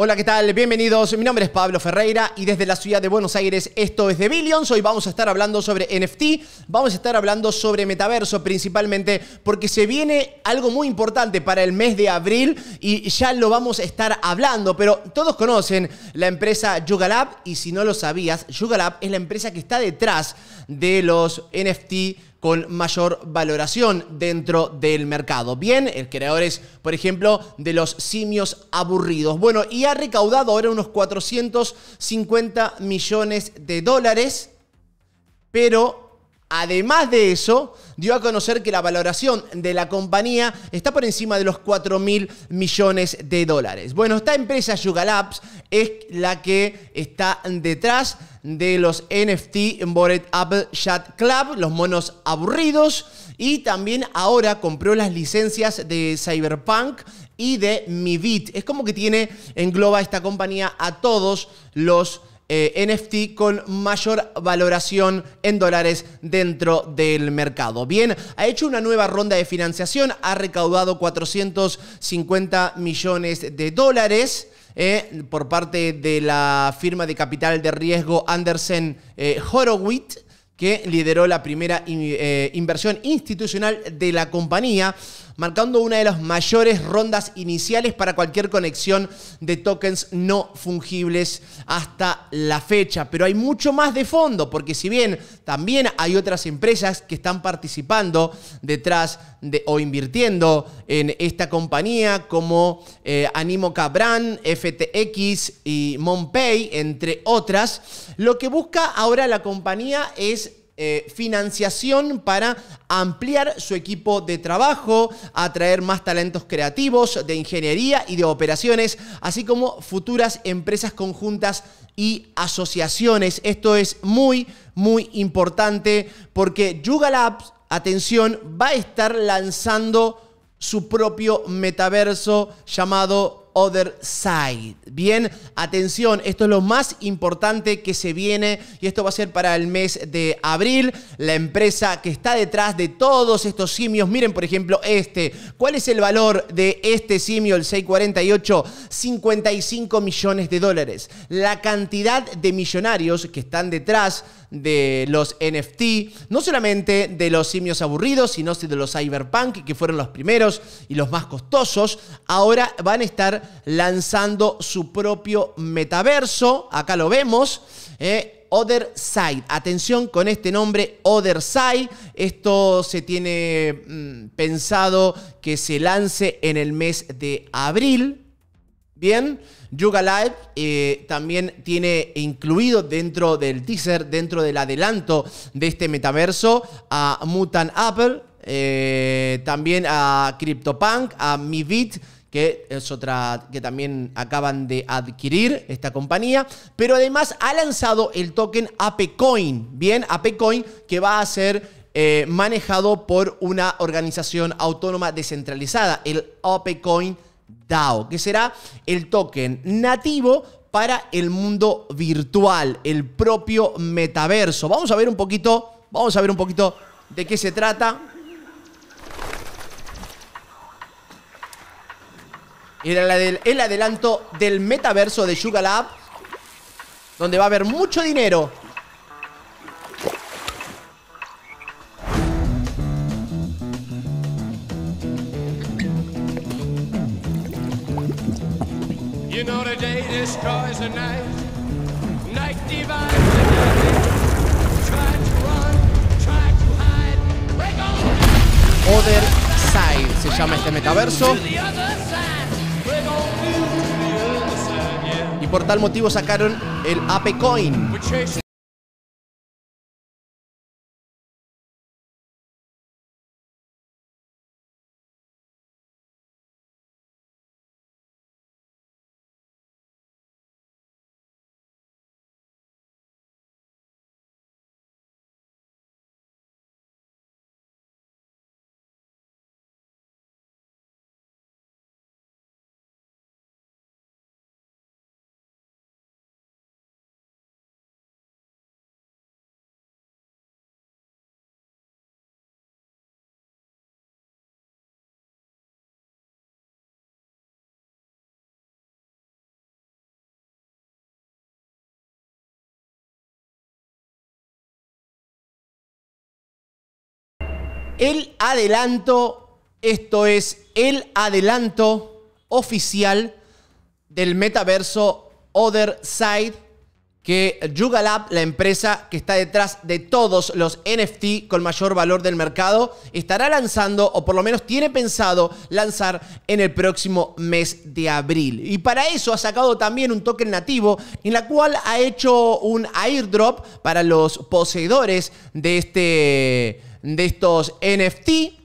Hola, ¿qué tal? Bienvenidos. Mi nombre es Pablo Ferreira y desde la ciudad de Buenos Aires esto es The Billions. Hoy vamos a estar hablando sobre NFT, vamos a estar hablando sobre metaverso principalmente porque se viene algo muy importante para el mes de abril y ya lo vamos a estar hablando, pero todos conocen la empresa Yugalab y si no lo sabías, Yugalab es la empresa que está detrás de los NFT con mayor valoración dentro del mercado. Bien, el creador es, por ejemplo, de los simios aburridos. Bueno, y ha recaudado ahora unos 450 millones de dólares, pero Además de eso, dio a conocer que la valoración de la compañía está por encima de los 4 mil millones de dólares. Bueno, esta empresa Yugalabs, es la que está detrás de los NFT Bored Apple Chat Club, los monos aburridos, y también ahora compró las licencias de Cyberpunk y de Mivit. Es como que tiene, engloba esta compañía a todos los eh, NFT con mayor valoración en dólares dentro del mercado. Bien, ha hecho una nueva ronda de financiación, ha recaudado 450 millones de dólares. Eh, por parte de la firma de capital de riesgo Andersen eh, Horowitz, que lideró la primera inversión institucional de la compañía marcando una de las mayores rondas iniciales para cualquier conexión de tokens no fungibles hasta la fecha. Pero hay mucho más de fondo, porque si bien también hay otras empresas que están participando detrás de, o invirtiendo en esta compañía, como eh, Animo Cabran, FTX y MonPay, entre otras, lo que busca ahora la compañía es eh, financiación para ampliar su equipo de trabajo, atraer más talentos creativos de ingeniería y de operaciones, así como futuras empresas conjuntas y asociaciones. Esto es muy, muy importante porque Yuga Labs, atención, va a estar lanzando su propio metaverso llamado Other Side. Bien, atención, esto es lo más importante que se viene y esto va a ser para el mes de abril. La empresa que está detrás de todos estos simios, miren por ejemplo este, ¿cuál es el valor de este simio, el 648? 55 millones de dólares. La cantidad de millonarios que están detrás de los NFT, no solamente de los simios aburridos, sino de los cyberpunk, que fueron los primeros y los más costosos, ahora van a estar lanzando su propio metaverso, acá lo vemos. Eh, Other Side. Atención con este nombre, Other Side. Esto se tiene mm, pensado que se lance en el mes de abril. Bien, Yuga Live eh, también tiene incluido dentro del teaser, dentro del adelanto de este metaverso, a Mutant Apple, eh, también a CryptoPunk, a MiBit, que es otra que también acaban de adquirir esta compañía, pero además ha lanzado el token ApeCoin, bien, ApeCoin, que va a ser eh, manejado por una organización autónoma descentralizada, el ApeCoin DAO, que será el token nativo para el mundo virtual, el propio metaverso. Vamos a ver un poquito, vamos a ver un poquito de qué se trata. El adelanto del metaverso de Sugar Lab, donde va a haber mucho dinero You know the day destroys the night, night divides the day. Try to run, try to hide, break on. Other Side se llama este metaverso. Y por tal motivo sacaron el AP Coin. El adelanto, esto es el adelanto oficial del metaverso Other Side que Yugalab, la empresa que está detrás de todos los NFT con mayor valor del mercado, estará lanzando, o por lo menos tiene pensado lanzar en el próximo mes de abril. Y para eso ha sacado también un token nativo, en la cual ha hecho un airdrop para los poseedores de este de estos NFT.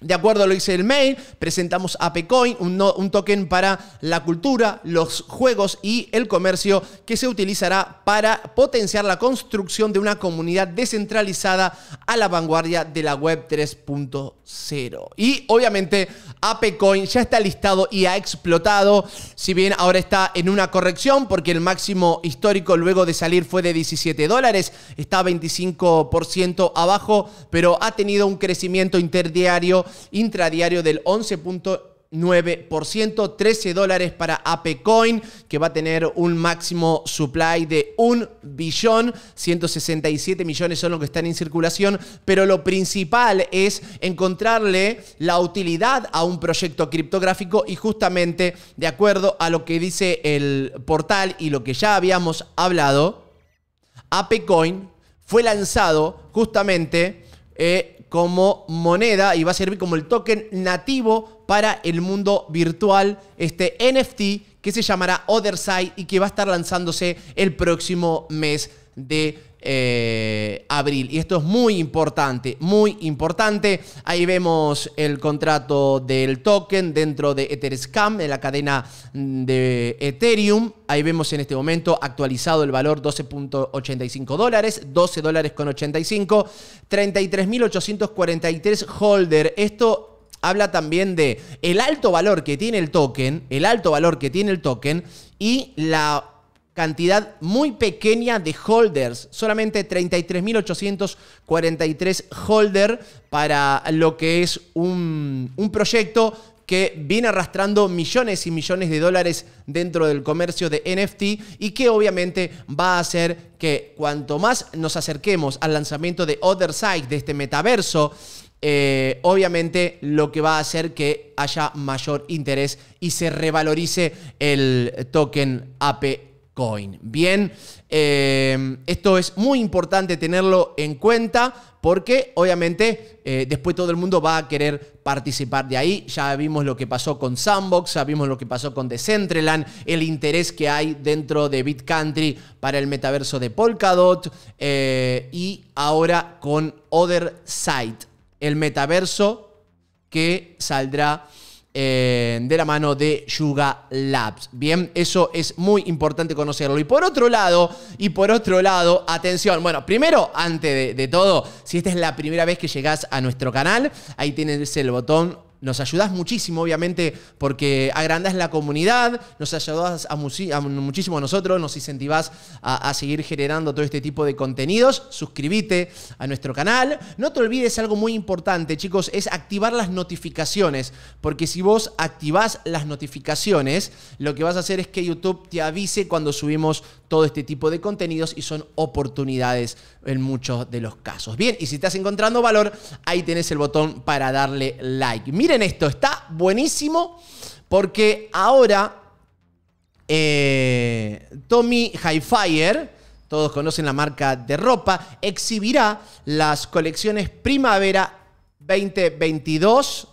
De acuerdo a lo dice el mail, presentamos a un, un token para la cultura, los juegos y el comercio que se utilizará para potenciar la construcción de una comunidad descentralizada a la vanguardia de la web 3.0. Y obviamente ApeCoin ya está listado y ha explotado, si bien ahora está en una corrección porque el máximo histórico luego de salir fue de 17 dólares, está 25% abajo, pero ha tenido un crecimiento interdiario, intradiario del 11. 9%, 13 dólares para ApeCoin, que va a tener un máximo supply de 1 billón, 167 millones son los que están en circulación, pero lo principal es encontrarle la utilidad a un proyecto criptográfico y justamente de acuerdo a lo que dice el portal y lo que ya habíamos hablado, ApeCoin fue lanzado justamente eh, como moneda y va a servir como el token nativo para el mundo virtual, este NFT que se llamará Otherside y que va a estar lanzándose el próximo mes de eh, abril. Y esto es muy importante, muy importante. Ahí vemos el contrato del token dentro de Etherscam, en la cadena mm, de Ethereum. Ahí vemos en este momento actualizado el valor 12.85 dólares, 12 dólares con 85, 33.843 holder. Esto habla también de el alto valor que tiene el token, el alto valor que tiene el token y la cantidad muy pequeña de holders, solamente 33.843 holder para lo que es un, un proyecto que viene arrastrando millones y millones de dólares dentro del comercio de NFT y que obviamente va a hacer que cuanto más nos acerquemos al lanzamiento de Other Side, de este metaverso, eh, obviamente lo que va a hacer que haya mayor interés y se revalorice el token AP Coin. Bien, eh, esto es muy importante tenerlo en cuenta porque obviamente eh, después todo el mundo va a querer participar de ahí. Ya vimos lo que pasó con Sandbox, vimos lo que pasó con Decentraland, el interés que hay dentro de BitCountry para el metaverso de Polkadot y ahora con Other Side el metaverso que saldrá eh, de la mano de Yuga Labs. Bien, eso es muy importante conocerlo. Y por otro lado, y por otro lado, atención, bueno, primero, antes de, de todo, si esta es la primera vez que llegás a nuestro canal, ahí tienes el botón nos ayudas muchísimo, obviamente, porque agrandás la comunidad, nos ayudas a, muchísimo a nosotros, nos incentivás a, seguir generando todo este tipo de contenidos. Suscríbete a nuestro canal. No te olvides algo muy importante, chicos, es activar las notificaciones, porque si vos activás las notificaciones, lo que vas a hacer es que YouTube te avise cuando subimos todo este tipo de contenidos y son oportunidades en muchos de los casos. Bien, y si estás encontrando valor, ahí tenés el botón para darle like miren esto, está buenísimo porque ahora eh, Tommy Highfire, todos conocen la marca de ropa, exhibirá las colecciones Primavera 2022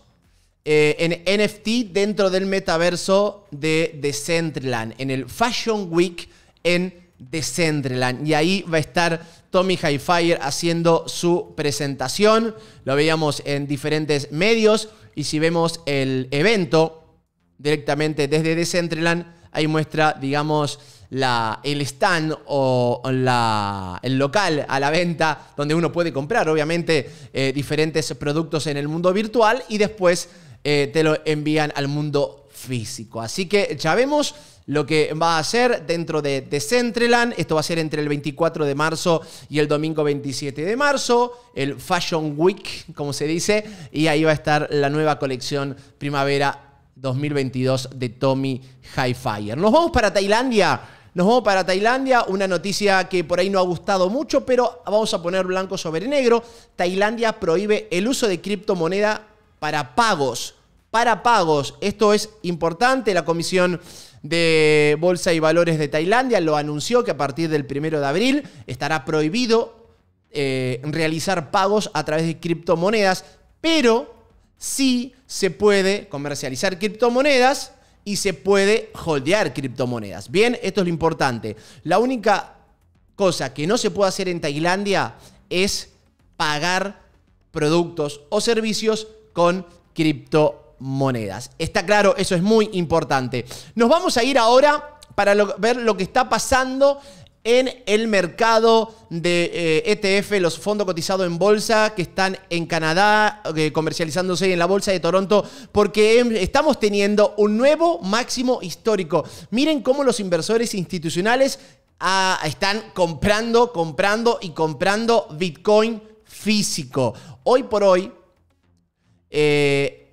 eh, en NFT dentro del metaverso de Decentraland, en el Fashion Week en Decentraland. Y ahí va a estar Tommy Highfire haciendo su presentación. Lo veíamos en diferentes medios. Y si vemos el evento directamente desde Decentraland, ahí muestra, digamos, la, el stand o la, el local a la venta donde uno puede comprar, obviamente, eh, diferentes productos en el mundo virtual y después eh, te lo envían al mundo físico. Así que ya vemos lo que va a ser dentro de Decentraland. Esto va a ser entre el 24 de marzo y el domingo 27 de marzo, el Fashion Week, como se dice, y ahí va a estar la nueva colección primavera 2022 de Tommy Hi-Fire. Nos vamos para Tailandia. Nos vamos para Tailandia, una noticia que por ahí no ha gustado mucho, pero vamos a poner blanco sobre negro. Tailandia prohíbe el uso de criptomoneda para pagos para pagos. Esto es importante, la Comisión de Bolsa y Valores de Tailandia lo anunció que a partir del 1 de abril estará prohibido eh, realizar pagos a través de criptomonedas, pero sí se puede comercializar criptomonedas y se puede holdear criptomonedas. Bien, esto es lo importante. La única cosa que no se puede hacer en Tailandia es pagar productos o servicios con criptomonedas monedas. Está claro, eso es muy importante. Nos vamos a ir ahora para ver lo que está pasando en el mercado de ETF, eh, e los fondos cotizados en bolsa que están en Canadá, eh, comercializándose en la bolsa de Toronto, porque estamos teniendo un nuevo máximo histórico. Miren cómo los inversores institucionales ah, están comprando, comprando y comprando Bitcoin físico. Hoy por hoy, eh,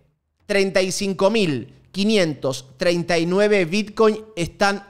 35.539 Bitcoin están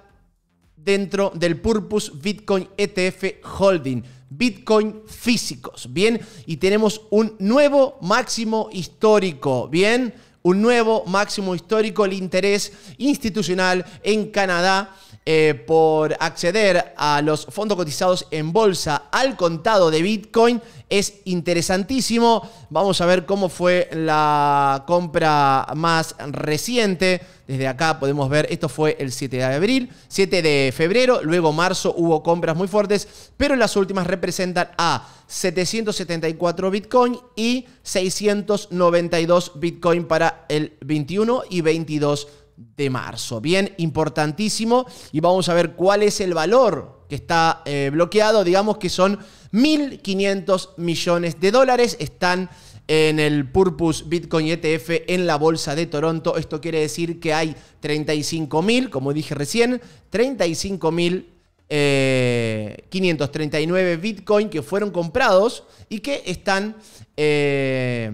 dentro del Purpose Bitcoin ETF Holding. Bitcoin físicos, ¿bien? Y tenemos un nuevo máximo histórico, ¿bien? un nuevo máximo histórico el interés institucional en Canadá eh, por acceder a los fondos cotizados en bolsa al contado de Bitcoin es interesantísimo. Vamos a ver cómo fue la compra más reciente desde acá podemos ver, esto fue el 7 de abril, 7 de febrero, luego marzo hubo compras muy fuertes, pero las últimas representan a 774 Bitcoin y 692 Bitcoin para el 21 y 22 de marzo. Bien, importantísimo. Y vamos a ver cuál es el valor que está eh, bloqueado. Digamos que son 1.500 millones de dólares. Están en el Purpus Bitcoin ETF en la Bolsa de Toronto. Esto quiere decir que hay 35.000, como dije recién, 35.539 eh, Bitcoin que fueron comprados y que están eh,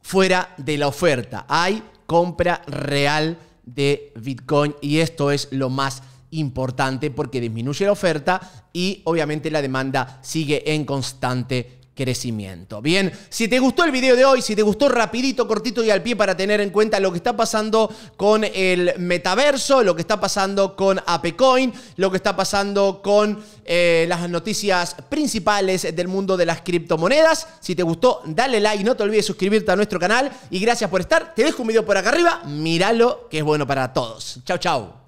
fuera de la oferta. Hay compra real de Bitcoin y esto es lo más importante porque disminuye la oferta y obviamente la demanda sigue en constante crecimiento. Bien, si te gustó el video de hoy, si te gustó rapidito, cortito y al pie para tener en cuenta lo que está pasando con el metaverso, lo que está pasando con ApeCoin, lo que está pasando con eh, las noticias principales del mundo de las criptomonedas. Si te gustó, dale like, no te olvides suscribirte a nuestro canal y gracias por estar. Te dejo un video por acá arriba, míralo que es bueno para todos. Chao, chao.